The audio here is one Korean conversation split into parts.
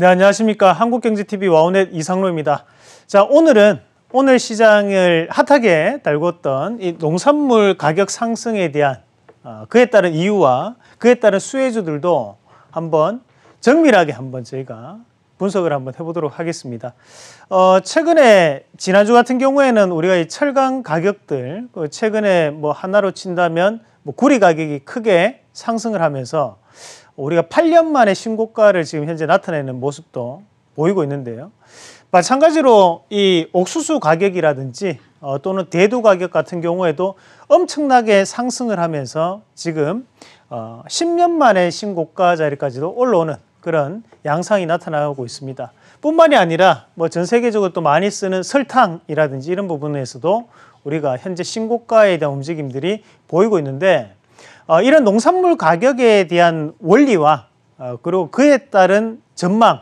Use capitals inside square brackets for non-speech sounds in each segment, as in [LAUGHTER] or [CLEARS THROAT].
네, 안녕하십니까. 한국경제TV 와우넷 이상로입니다. 자, 오늘은 오늘 시장을 핫하게 달궜던 이 농산물 가격 상승에 대한 어, 그에 따른 이유와 그에 따른 수혜주들도 한번 정밀하게 한번 저희가 분석을 한번 해보도록 하겠습니다. 어, 최근에 지난주 같은 경우에는 우리가 이 철강 가격들, 그 최근에 뭐 하나로 친다면 뭐 구리 가격이 크게 상승을 하면서 우리가 8년 만에 신고가를 지금 현재 나타내는 모습도 보이고 있는데요. 마찬가지로 이 옥수수 가격이라든지 어, 또는 대두 가격 같은 경우에도 엄청나게 상승을 하면서 지금 어, 10년 만에 신고가 자리까지도 올라오는 그런 양상이 나타나고 있습니다. 뿐만이 아니라 뭐 전 세계적으로 또 많이 쓰는 설탕이라든지 이런 부분에서도 우리가 현재 신고가에 대한 움직임들이 보이고 있는데 어, 이런 농산물 가격에 대한 원리와 어, 그리고 그에 따른 전망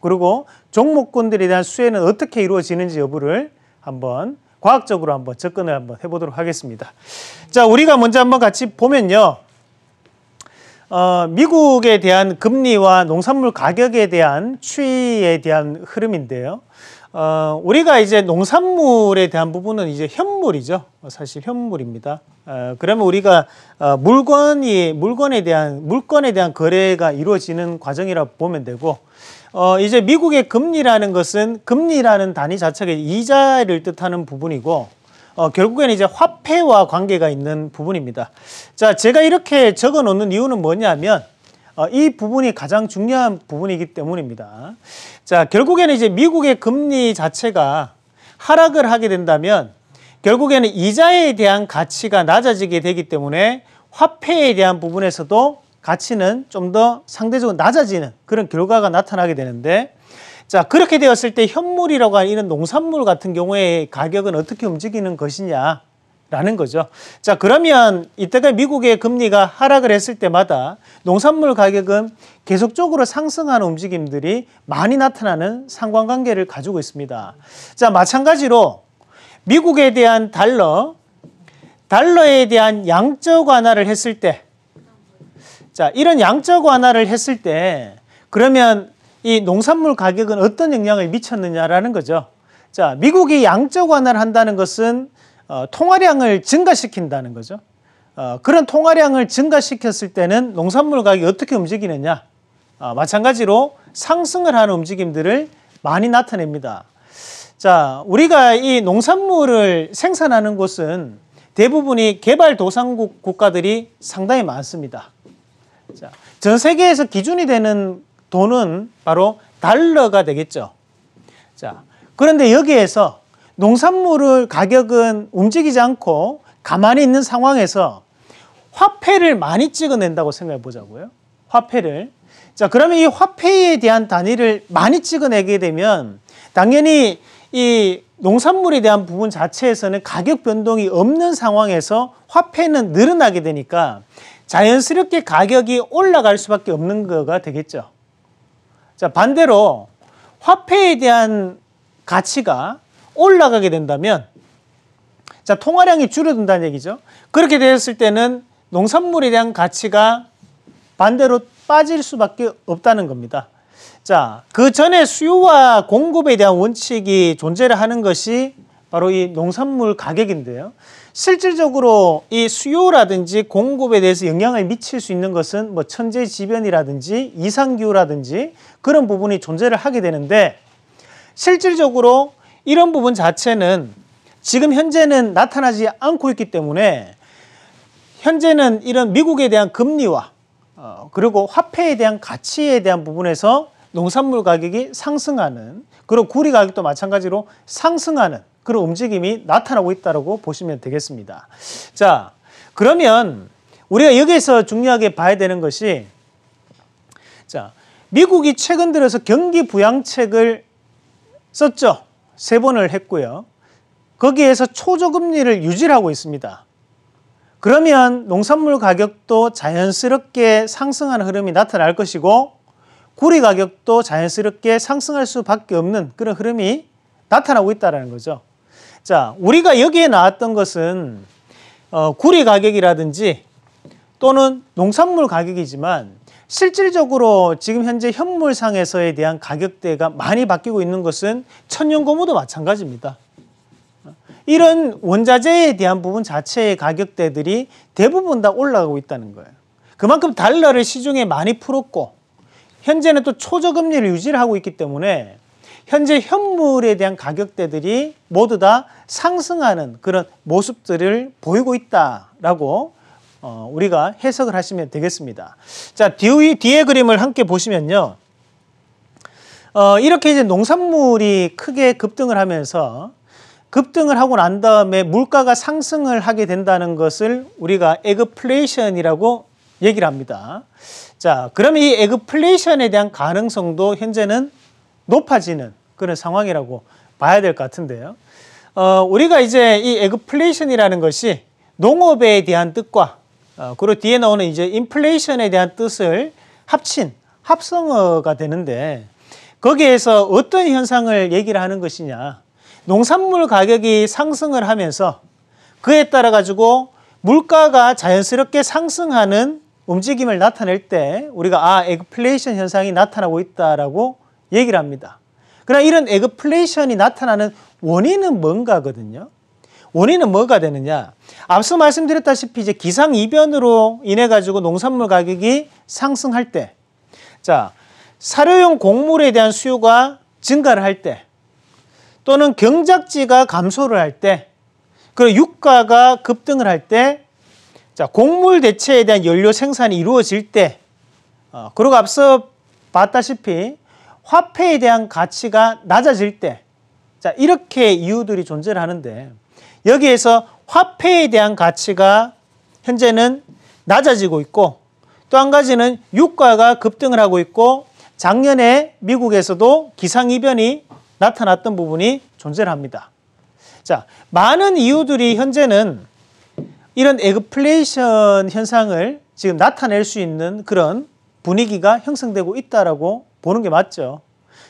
그리고 종목군들에 대한 수혜는 어떻게 이루어지는지 여부를 한번 과학적으로 한번 접근을 한번 해보도록 하겠습니다. 자, 우리가 먼저 한번 같이 보면요. 어, 미국에 대한 금리와 농산물 가격에 대한 추이에 대한 흐름인데요. 어, 우리가 이제 농산물에 대한 부분은 이제 현물이죠. 사실 현물입니다. 어, 그러면 우리가 어, 물건이 물건에 대한 물건에 대한 거래가 이루어지는 과정이라 보면 되고 어, 이제 미국의 금리라는 것은 금리라는 단위 자체가 이자를 뜻하는 부분이고 어, 결국엔 이제 화폐와 관계가 있는 부분입니다. 자, 제가 이렇게 적어 놓는 이유는 뭐냐면 어, 이 부분이 가장 중요한 부분이기 때문입니다. 자, 결국에는 이제 미국의 금리 자체가 하락을 하게 된다면 결국에는 이자에 대한 가치가 낮아지게 되기 때문에 화폐에 대한 부분에서도 가치는 좀 더 상대적으로 낮아지는 그런 결과가 나타나게 되는데 자, 그렇게 되었을 때 현물이라고 하는 이런 농산물 같은 경우에 가격은 어떻게 움직이는 것이냐. 라는 거죠. 자, 그러면 이때가 미국의 금리가 하락을 했을 때마다 농산물 가격은 계속적으로 상승하는 움직임들이 많이 나타나는 상관관계를 가지고 있습니다. 자, 마찬가지로 미국에 대한 달러, 달러에 대한 양적 완화를 했을 때, 자, 이런 양적 완화를 했을 때, 그러면 이 농산물 가격은 어떤 영향을 미쳤느냐라는 거죠. 자, 미국이 양적 완화를 한다는 것은 어, 통화량을 증가시킨다는 거죠. 어, 그런 통화량을 증가시켰을 때는 농산물 가격이 어떻게 움직이느냐. 어, 마찬가지로 상승을 하는 움직임들을 많이 나타냅니다. 자, 우리가 이 농산물을 생산하는 곳은 대부분이 개발도상국 국가들이 상당히 많습니다. 자, 전 세계에서 기준이 되는 돈은 바로 달러가 되겠죠. 자, 그런데 여기에서 농산물을 가격은 움직이지 않고 가만히 있는 상황에서 화폐를 많이 찍어낸다고 생각해 보자고요. 화폐를. 자, 그러면 이 화폐에 대한 단위를 많이 찍어내게 되면 당연히 이 농산물에 대한 부분 자체에서는 가격 변동이 없는 상황에서 화폐는 늘어나게 되니까 자연스럽게 가격이 올라갈 수밖에 없는 거가 되겠죠. 자, 반대로 화폐에 대한 가치가 올라가게 된다면 자, 통화량이 줄어든다는 얘기죠. 그렇게 되었을 때는 농산물에 대한 가치가 반대로 빠질 수밖에 없다는 겁니다. 자, 그 전에 수요와 공급에 대한 원칙이 존재를 하는 것이 바로 이 농산물 가격인데요. 실질적으로 이 수요라든지 공급에 대해서 영향을 미칠 수 있는 것은 뭐 천재지변이라든지 이상기후라든지 그런 부분이 존재를 하게 되는데 실질적으로 이런 부분 자체는 지금 현재는 나타나지 않고 있기 때문에 현재는 이런 미국에 대한 금리와 어, 그리고 화폐에 대한 가치에 대한 부분에서 농산물 가격이 상승하는 그리고 구리 가격도 마찬가지로 상승하는 그런 움직임이 나타나고 있다고 보시면 되겠습니다. 자, 그러면 우리가 여기에서 중요하게 봐야 되는 것이 자, 미국이 최근 들어서 경기 부양책을 썼죠. 세 번을 했고요. 거기에서 초저금리를 유지하고 있습니다. 그러면 농산물 가격도 자연스럽게 상승하는 흐름이 나타날 것이고 구리 가격도 자연스럽게 상승할 수밖에 없는 그런 흐름이 나타나고 있다는 거죠. 자, 우리가 여기에 나왔던 것은 어, 구리 가격이라든지 또는 농산물 가격이지만 실질적으로 지금 현재 현물상에서에 대한 가격대가 많이 바뀌고 있는 것은 천연고무도 마찬가지입니다. 이런 원자재에 대한 부분 자체의 가격대들이 대부분 다 올라가고 있다는 거예요. 그만큼 달러를 시중에 많이 풀었고 현재는 또 초저금리를 유지 하고 있기 때문에 현재 현물에 대한 가격대들이 모두 다 상승하는 그런 모습들을 보이고 있다라고 어, 우리가 해석을 하시면 되겠습니다. 자, 뒤, 뒤에 그림을 함께 보시면요. 어, 이렇게 이제 농산물이 크게 급등을 하면서 급등을 하고 난 다음에 물가가 상승을 하게 된다는 것을 우리가 에그플레이션이라고 얘기를 합니다. 자, 그러면 이 에그플레이션에 대한 가능성도 현재는 높아지는 그런 상황이라고 봐야 될 것 같은데요. 어, 우리가 이제 이 에그플레이션이라는 것이 농업에 대한 뜻과 어, 그리고 뒤에 나오는 이제 인플레이션에 대한 뜻을 합친 합성어가 되는데 거기에서 어떤 현상을 얘기를 하는 것이냐. 농산물 가격이 상승을 하면서 그에 따라 가지고 물가가 자연스럽게 상승하는 움직임을 나타낼 때 우리가 아, 에그플레이션 현상이 나타나고 있다라고 얘기를 합니다. 그러나 이런 에그플레이션이 나타나는 원인은 뭔가거든요. 원인은 뭐가 되느냐? 앞서 말씀드렸다시피 이제 기상 이변으로 인해 가지고 농산물 가격이 상승할 때, 자 사료용 곡물에 대한 수요가 증가를 할 때, 또는 경작지가 감소를 할 때, 그리고 유가가 급등을 할 때, 자 곡물 대체에 대한 연료 생산이 이루어질 때, 어, 그리고 앞서 봤다시피 화폐에 대한 가치가 낮아질 때, 자, 이렇게 이유들이 존재를 하는데, 여기에서 화폐에 대한 가치가 현재는 낮아지고 있고, 또 한 가지는 유가가 급등을 하고 있고, 작년에 미국에서도 기상이변이 나타났던 부분이 존재를 합니다. 자, 많은 이유들이 현재는 이런 에그플레이션 현상을 지금 나타낼 수 있는 그런 분위기가 형성되고 있다라고 보는 게 맞죠.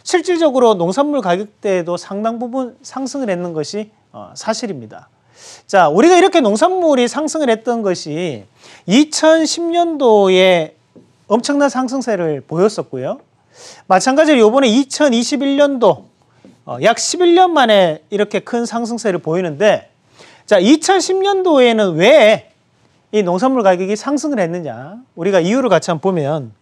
실질적으로 농산물 가격대에도 상당 부분 상승을 했는 것이 어, 사실입니다. 자, 우리가 이렇게 농산물이 상승을 했던 것이 2010년도에 엄청난 상승세를 보였었고요. 마찬가지로 이번에 2021년도 어, 약 11년 만에 이렇게 큰 상승세를 보이는데 자, 2010년도에는 왜 이 농산물 가격이 상승을 했느냐? 우리가 이유를 같이 한번 보면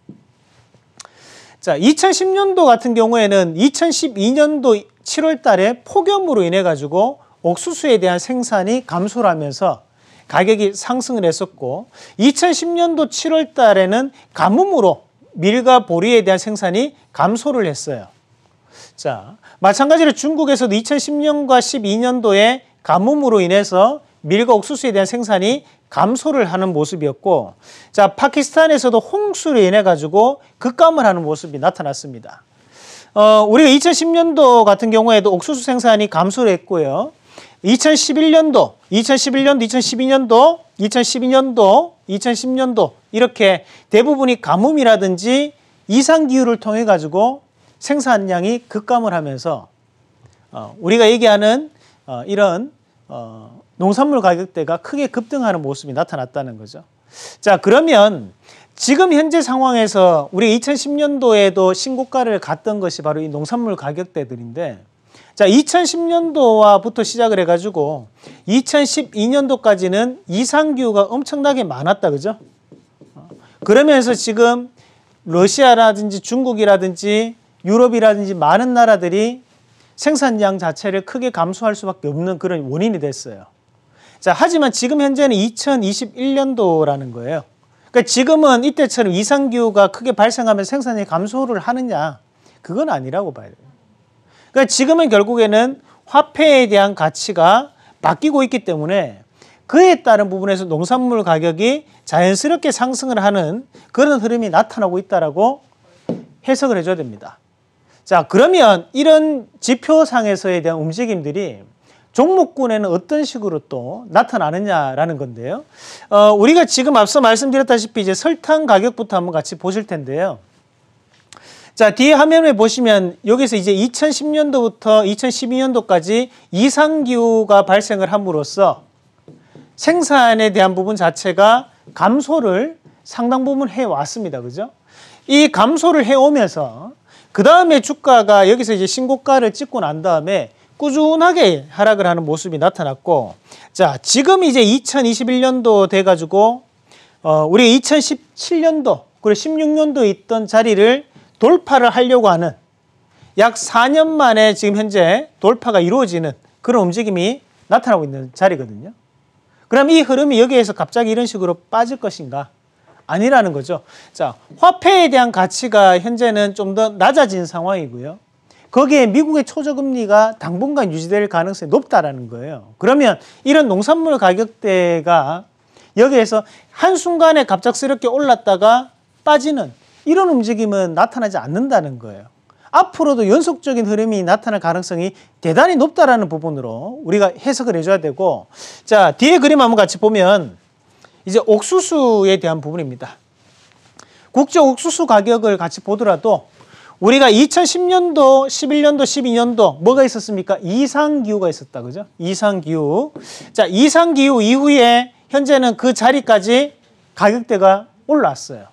자, 2010년도 같은 경우에는 2012년도 7월 달에 폭염으로 인해 가지고 옥수수에 대한 생산이 감소를 하면서 가격이 상승을 했었고 2010년도 7월 달에는 가뭄으로 밀과 보리에 대한 생산이 감소를 했어요. 자, 마찬가지로 중국에서도 2010년과 12년도에 가뭄으로 인해서 밀과 옥수수에 대한 생산이 감소를 하는 모습이었고 자 파키스탄에서도 홍수로 인해 가지고 급감을 하는 모습이 나타났습니다. 어, 우리가 2010년도 같은 경우에도 옥수수 생산이 감소를 했고요. 2011년도, 2011년도, 2012년도, 2012년도, 2010년도 이렇게 대부분이 가뭄이라든지 이상 기후를 통해 가지고 생산량이 급감을 하면서 어, 우리가 얘기하는 어, 이런 어, 농산물 가격대가 크게 급등하는 모습이 나타났다는 거죠. 자, 그러면 지금 현재 상황에서 우리 2010년도에도 신고가를 갔던 것이 바로 이 농산물 가격대들인데 자, 2010년도와부터 시작을 해가지고 2012년도까지는 이상기후가 엄청나게 많았다, 그죠? 그러면서 지금 러시아라든지 중국이라든지 유럽이라든지 많은 나라들이 생산량 자체를 크게 감소할 수밖에 없는 그런 원인이 됐어요. 자, 하지만 지금 현재는 2021년도라는 거예요. 그러니까 지금은 이때처럼 이상기후가 크게 발생하면 생산이 감소를 하느냐. 그건 아니라고 봐야 돼요. 그러니까 지금은 결국에는 화폐에 대한 가치가 바뀌고 있기 때문에 그에 따른 부분에서 농산물 가격이 자연스럽게 상승을 하는 그런 흐름이 나타나고 있다라고 해석을 해줘야 됩니다. 자, 그러면 이런 지표상에서에 대한 움직임들이 종목군에는 어떤 식으로 또 나타나느냐라는 건데요. 어, 우리가 지금 앞서 말씀드렸다시피 이제 설탕 가격부터 한번 같이 보실 텐데요. 자, 뒤에 화면을 보시면 여기서 이제 2010년도부터 2012년도까지 이상기후가 발생을 함으로써 생산에 대한 부분 자체가 감소를 상당 부분 해왔습니다. 그죠? 이 감소를 해오면서 그 다음에 주가가 여기서 이제 신고가를 찍고 난 다음에 꾸준하게 하락을 하는 모습이 나타났고 자 지금 이제 2021년도 돼가지고 어, 우리 2017년도 그리고 16년도 있던 자리를 돌파를 하려고 하는 약 4년 만에 지금 현재 돌파가 이루어지는 그런 움직임이 나타나고 있는 자리거든요. 그럼 이 흐름이 여기에서 갑자기 이런 식으로 빠질 것인가? 아니라는 거죠. 자, 화폐에 대한 가치가 현재는 좀 더 낮아진 상황이고요. 거기에 미국의 초저금리가 당분간 유지될 가능성이 높다라는 거예요. 그러면 이런 농산물 가격대가 여기에서 한순간에 갑작스럽게 올랐다가 빠지는 이런 움직임은 나타나지 않는다는 거예요. 앞으로도 연속적인 흐름이 나타날 가능성이 대단히 높다라는 부분으로 우리가 해석을 해줘야 되고 자 뒤에 그림 한번 같이 보면 이제 옥수수에 대한 부분입니다. 국제 옥수수 가격을 같이 보더라도 우리가 2010년도, 11년도, 12년도 뭐가 있었습니까? 이상기후가 있었다. 그죠? 이상기후. 자, 이상기후 이후에 현재는 그 자리까지 가격대가 올랐어요.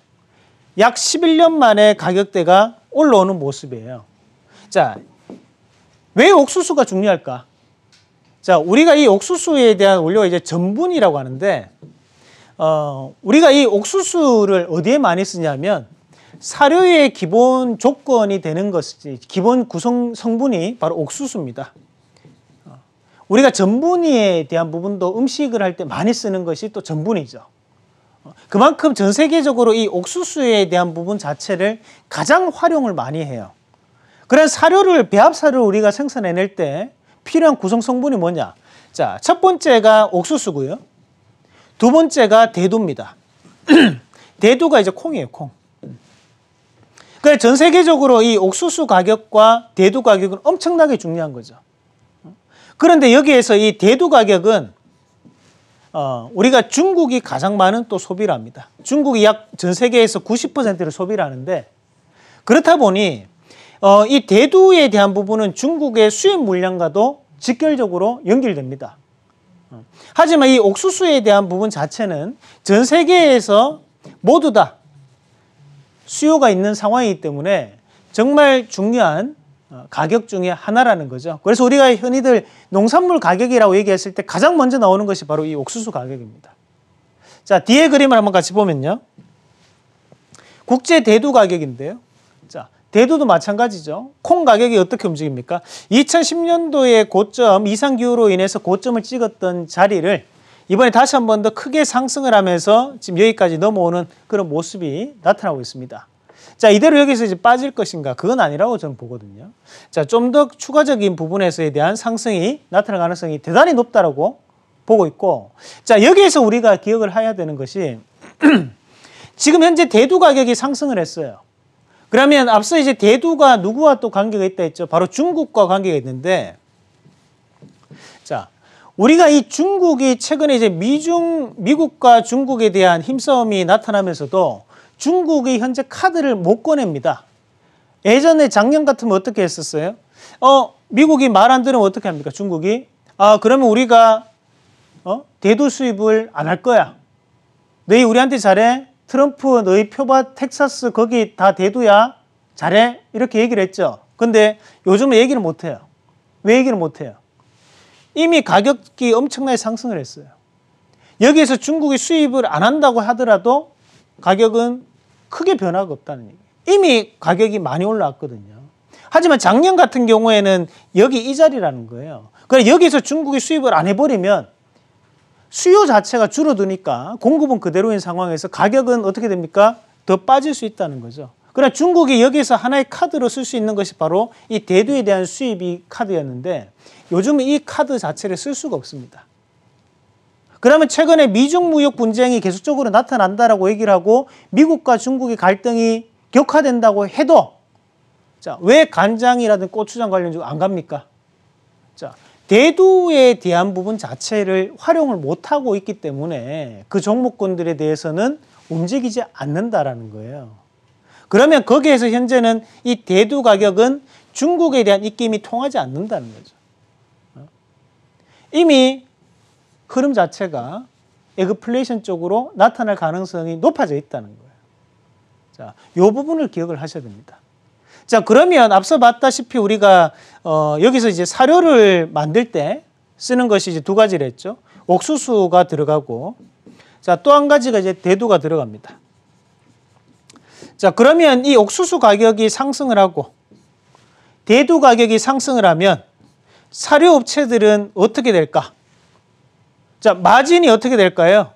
약 11년 만에 가격대가 올라오는 모습이에요. 자, 왜 옥수수가 중요할까? 자, 우리가 이 옥수수에 대한 원료가 이제 전분이라고 하는데, 어, 우리가 이 옥수수를 어디에 많이 쓰냐면, 사료의 기본 조건이 되는 것이 지 기본 구성 성분이 바로 옥수수입니다. 어, 우리가 전분에 대한 부분도 음식을 할 때 많이 쓰는 것이 또 전분이죠. 어, 그만큼 전 세계적으로 이 옥수수에 대한 부분 자체를 가장 활용을 많이 해요. 그런 사료를 배합 사료를 우리가 생산해낼 때 필요한 구성 성분이 뭐냐? 자, 첫 번째가 옥수수고요. 두 번째가 대두입니다. [CLEARS THROAT] 대두가 이제 콩이에요, 콩. 그러니까 전 세계적으로 이 옥수수 가격과 대두 가격은 엄청나게 중요한 거죠. 그런데 여기에서 이 대두 가격은 어, 우리가 중국이 가장 많은 또 소비를 합니다. 중국이 약 전 세계에서 90%를 소비를 하는데 그렇다 보니 어, 이 대두에 대한 부분은 중국의 수입 물량과도 직결적으로 연결됩니다. 어, 하지만 이 옥수수에 대한 부분 자체는 전 세계에서 모두 다 수요가 있는 상황이기 때문에 정말 중요한 어, 가격 중에 하나라는 거죠. 그래서 우리가 흔히들 농산물 가격이라고 얘기했을 때 가장 먼저 나오는 것이 바로 이 옥수수 가격입니다. 자, 뒤에 그림을 한번 같이 보면요. 국제 대두 가격인데요. 자, 대두도 마찬가지죠. 콩 가격이 어떻게 움직입니까? 2010년도에 고점 이상 기후로 인해서 고점을 찍었던 자리를 이번에 다시 한 번 더 크게 상승을 하면서 지금 여기까지 넘어오는 그런 모습이 나타나고 있습니다. 자, 이대로 여기서 이제 빠질 것인가? 그건 아니라고 저는 보거든요. 자, 좀 더 추가적인 부분에서에 대한 상승이 나타날 가능성이 대단히 높다라고 보고 있고, 자, 여기에서 우리가 기억을 해야 되는 것이 [CLEARS THROAT] 지금 현재 대두 가격이 상승을 했어요. 그러면 앞서 이제 대두가 누구와 또 관계가 있다 했죠? 바로 중국과 관계가 있는데, 자, 우리가 이 중국이 최근에 이제 미중 미국과 중국에 대한 힘싸움이 나타나면서도 중국이 현재 카드를 못 꺼냅니다. 예전에 작년 같으면 어떻게 했었어요? 어, 미국이 말 안 들으면 어떻게 합니까? 중국이? 아, 그러면 우리가 어? 대도 수입을 안 할 거야. 너희 우리한테 잘해? 트럼프 너희 표밭 텍사스 거기 다대두야 잘해? 이렇게 얘기를 했죠. 근데 요즘은 얘기를 못 해요. 왜 얘기를 못 해요? 이미 가격이 엄청나게 상승을 했어요. 여기에서 중국이 수입을 안 한다고 하더라도 가격은 크게 변화가 없다는 얘기예요. 이미 가격이 많이 올라왔거든요. 하지만 작년 같은 경우에는 여기 이 자리라는 거예요. 그러니 여기서 중국이 수입을 안 해버리면 수요 자체가 줄어드니까 공급은 그대로인 상황에서 가격은 어떻게 됩니까? 더 빠질 수 있다는 거죠. 그러나 중국이 여기서 하나의 카드로 쓸 수 있는 것이 바로 이 대두에 대한 수입이 카드였는데 요즘은 이 카드 자체를 쓸 수가 없습니다. 그러면 최근에 미중 무역 분쟁이 계속적으로 나타난다라고 얘기를 하고 미국과 중국의 갈등이 격화된다고 해도 자, 왜 간장이라든 지 고추장 관련주가 안 갑니까? 자, 대두에 대한 부분 자체를 활용을 못하고 있기 때문에 그 종목군들에 대해서는 움직이지 않는다라는 거예요. 그러면 거기에서 현재는 이 대두 가격은 중국에 대한 입김이 통하지 않는다는 거죠. 이미 흐름 자체가 에그플레이션 쪽으로 나타날 가능성이 높아져 있다는 거예요. 자, 요 부분을 기억을 하셔야 됩니다. 자, 그러면 앞서 봤다시피 우리가 어, 여기서 이제 사료를 만들 때 쓰는 것이 이제 두 가지를 했죠. 옥수수가 들어가고 자, 또 한 가지가 이제 대두가 들어갑니다. 자, 그러면 이 옥수수 가격이 상승을 하고 대두 가격이 상승을 하면 사료업체들은 어떻게 될까? 자, 마진이 어떻게 될까요?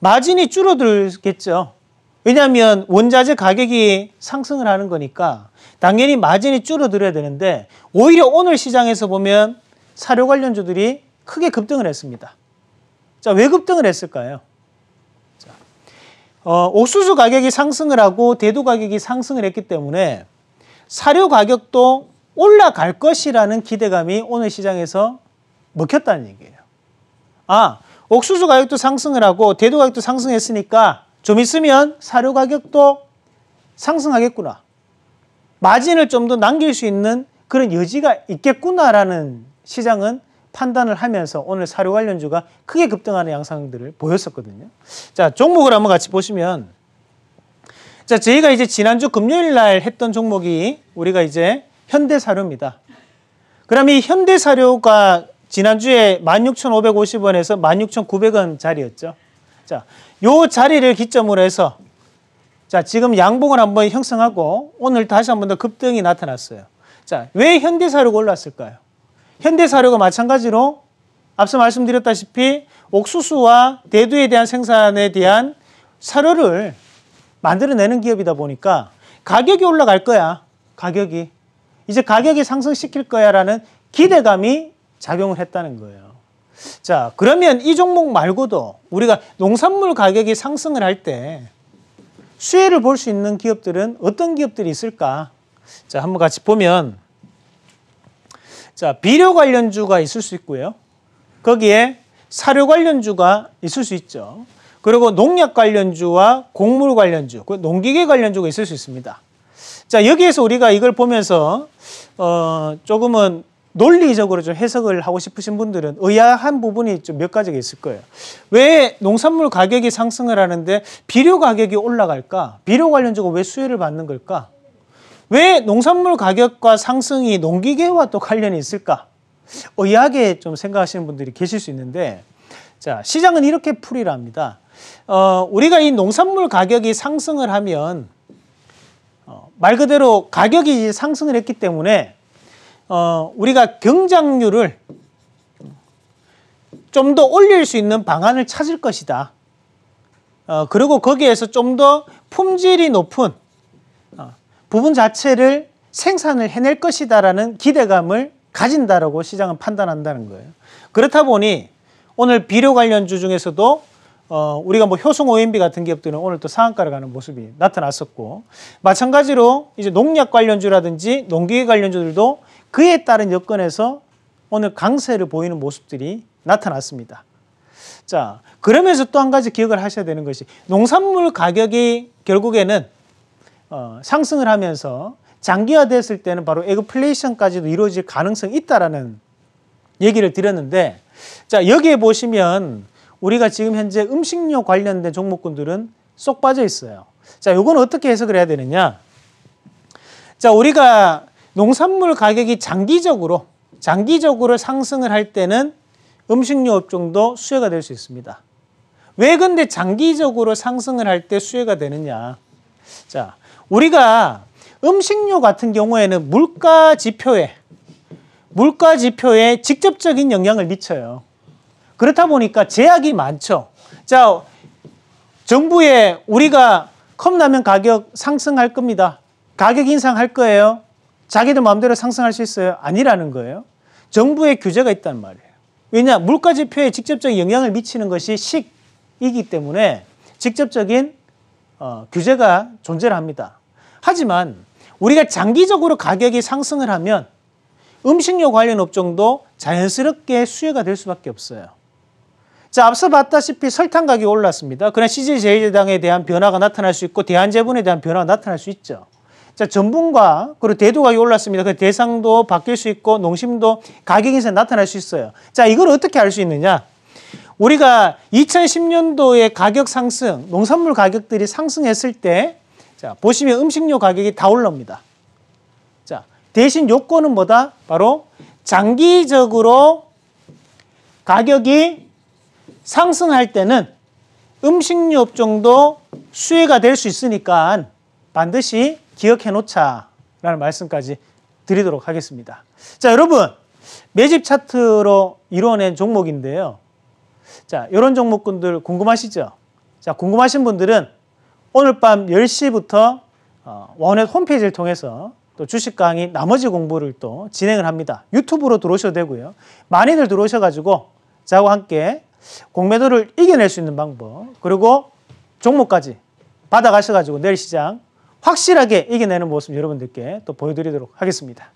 마진이 줄어들겠죠. 왜냐하면 원자재 가격이 상승을 하는 거니까 당연히 마진이 줄어들어야 되는데 오히려 오늘 시장에서 보면 사료 관련주들이 크게 급등을 했습니다. 자, 왜 급등을 했을까요? 어, 옥수수 가격이 상승을 하고 대두 가격이 상승을 했기 때문에 사료 가격도 올라갈 것이라는 기대감이 오늘 시장에서 먹혔다는 얘기예요. 아, 옥수수 가격도 상승을 하고 대두 가격도 상승했으니까 좀 있으면 사료 가격도 상승하겠구나. 마진을 좀 더 남길 수 있는 그런 여지가 있겠구나라는 시장은 판단을 하면서 오늘 사료 관련주가 크게 급등하는 양상들을 보였었거든요. 자, 종목을 한번 같이 보시면 자, 저희가 이제 지난주 금요일 날 했던 종목이 우리가 이제 현대사료입니다. 그럼 이 현대사료가 지난주에 16,550원에서 16,900원 자리였죠. 자, 요 자리를 기점으로 해서 자, 지금 양봉을 한번 형성하고 오늘 다시 한번 더 급등이 나타났어요. 자, 왜 현대사료가 올랐을까요? 현대사료가 마찬가지로 앞서 말씀드렸다시피 옥수수와 대두에 대한 생산에 대한 사료를 만들어내는 기업이다 보니까 가격이 올라갈 거야. 가격이. 이제 가격이 상승시킬 거야라는 기대감이 작용을 했다는 거예요. 자, 그러면 이 종목 말고도 우리가 농산물 가격이 상승을 할 때 수혜를 볼 수 있는 기업들은 어떤 기업들이 있을까? 자, 한번 같이 보면 자, 비료 관련주가 있을 수 있고요. 거기에 사료 관련주가 있을 수 있죠. 그리고 농약 관련주와 곡물 관련주, 그 농기계 관련주가 있을 수 있습니다. 자, 여기에서 우리가 이걸 보면서 어, 조금은 논리적으로 좀 해석을 하고 싶으신 분들은 의아한 부분이 좀 몇 가지가 있을 거예요. 왜 농산물 가격이 상승을 하는데 비료 가격이 올라갈까? 비료 관련주가 왜 수혜를 받는 걸까? 왜 농산물 가격과 상승이 농기계와 또 관련이 있을까? 의아하게 어, 좀 생각하시는 분들이 계실 수 있는데 자 시장은 이렇게 풀이랍니다 어, 우리가 이 농산물 가격이 상승을 하면 어, 말 그대로 가격이 상승을 했기 때문에 어, 우리가 경장률을 좀 더 올릴 수 있는 방안을 찾을 것이다. 어, 그리고 거기에서 좀 더 품질이 높은 부분 자체를 생산을 해낼 것이다라는 기대감을 가진다라고 시장은 판단한다는 거예요. 그렇다 보니 오늘 비료 관련주 중에서도 어, 우리가 뭐 효성 OMB 같은 기업들은 오늘 또 상한가를 가는 모습이 나타났었고 마찬가지로 이제 농약 관련주라든지 농기계 관련주들도 그에 따른 여건에서 오늘 강세를 보이는 모습들이 나타났습니다. 자, 그러면서 또 한 가지 기억을 하셔야 되는 것이 농산물 가격이 결국에는 어, 상승을 하면서 장기화됐을 때는 바로 에그플레이션까지도 이루어질 가능성이 있다라는 얘기를 드렸는데 자 여기에 보시면 우리가 지금 현재 음식료 관련된 종목군들은 쏙 빠져 있어요. 자 이건 어떻게 해석을 해야 되느냐? 자 우리가 농산물 가격이 장기적으로 장기적으로 상승을 할 때는 음식료 업종도 수혜가 될 수 있습니다. 왜 근데 장기적으로 상승을 할 때 수혜가 되느냐? 자, 우리가 음식료 같은 경우에는 물가 지표에 물가 지표에 직접적인 영향을 미쳐요. 그렇다 보니까 제약이 많죠. 자, 정부에 우리가 컵라면 가격 상승할 겁니다. 가격 인상할 거예요. 자기들 마음대로 상승할 수 있어요. 아니라는 거예요. 정부의 규제가 있단 말이에요. 왜냐? 물가 지표에 직접적인 영향을 미치는 것이 식이기 때문에 직접적인 어, 규제가 존재를 합니다. 하지만 우리가 장기적으로 가격이 상승을 하면 음식료 관련 업종도 자연스럽게 수혜가 될 수밖에 없어요. 자, 앞서 봤다시피 설탕 가격이 올랐습니다. 그러나 CJ제일당에 제 대한 변화가 나타날 수 있고 대한제분에 대한 변화가 나타날 수 있죠. 자, 전분과 그리고 대두 가격이 올랐습니다. 그 대상도 바뀔 수 있고 농심도 가격 인상 나타날 수 있어요. 자, 이걸 어떻게 알 수 있느냐? 우리가 2010년도에 가격 상승, 농산물 가격들이 상승했을 때 자, 보시면 음식료 가격이 다 올라옵니다. 자, 대신 요건은 뭐다? 바로 장기적으로 가격이 상승할 때는 음식료 업종도 수혜가 될 수 있으니까 반드시 기억해 놓자라는 말씀까지 드리도록 하겠습니다. 자, 여러분. 매집 차트로 이뤄낸 종목인데요. 자, 이런 종목군들 궁금하시죠? 자, 궁금하신 분들은 오늘 밤 10시부터 어, 원넷 홈페이지를 통해서 또 주식 강의 나머지 공부를 또 진행을 합니다. 유튜브로 들어오셔도 되고요. 많이들 들어오셔가지고 저와 함께 공매도를 이겨낼 수 있는 방법 그리고 종목까지 받아가셔가지고 내일 시장 확실하게 이겨내는 모습 여러분들께 또 보여드리도록 하겠습니다.